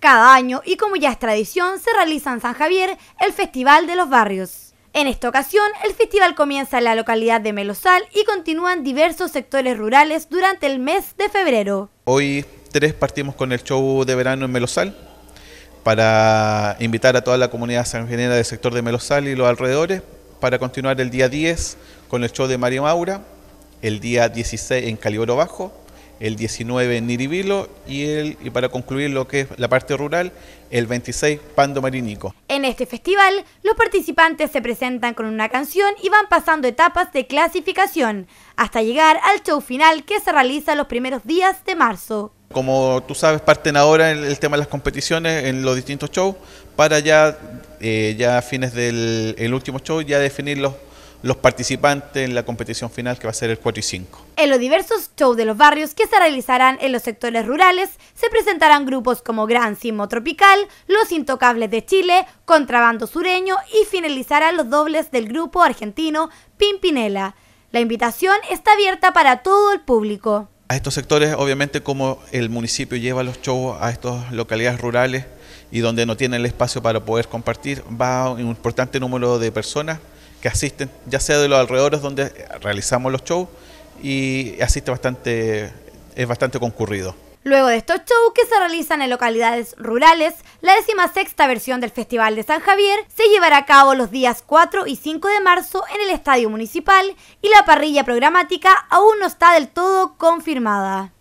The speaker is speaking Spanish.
Cada año, y como ya es tradición, se realiza en San Javier el Festival de los Barrios. En esta ocasión, el festival comienza en la localidad de Melosal y continúan diversos sectores rurales durante el mes de febrero. Hoy tres partimos con el show de verano en Melosal para invitar a toda la comunidad sangenera del sector de Melosal y los alrededores para continuar el día 10 con el show de Mario Maura, el día 16 en Calibro Bajo, el 19 en Niribilo y, el, y para concluir lo que es la parte rural, el 26 Pando Marinico. En este festival, los participantes se presentan con una canción y van pasando etapas de clasificación hasta llegar al show final que se realiza los primeros días de marzo. Como tú sabes, parten ahora el, el tema de las competiciones en los distintos shows para ya, eh, ya a fines del último show ya definir los los participantes en la competición final que va a ser el 4 y 5. En los diversos shows de los barrios que se realizarán en los sectores rurales se presentarán grupos como Gran Simo Tropical, Los Intocables de Chile, Contrabando Sureño y finalizarán los dobles del grupo argentino Pimpinela. La invitación está abierta para todo el público. A estos sectores, obviamente, como el municipio lleva los shows a estas localidades rurales y donde no tienen el espacio para poder compartir, va un importante número de personas que asisten, ya sea de los alrededores donde realizamos los shows, y asiste bastante, es bastante concurrido. Luego de estos shows que se realizan en localidades rurales, la sexta versión del Festival de San Javier se llevará a cabo los días 4 y 5 de marzo en el Estadio Municipal y la parrilla programática aún no está del todo confirmada.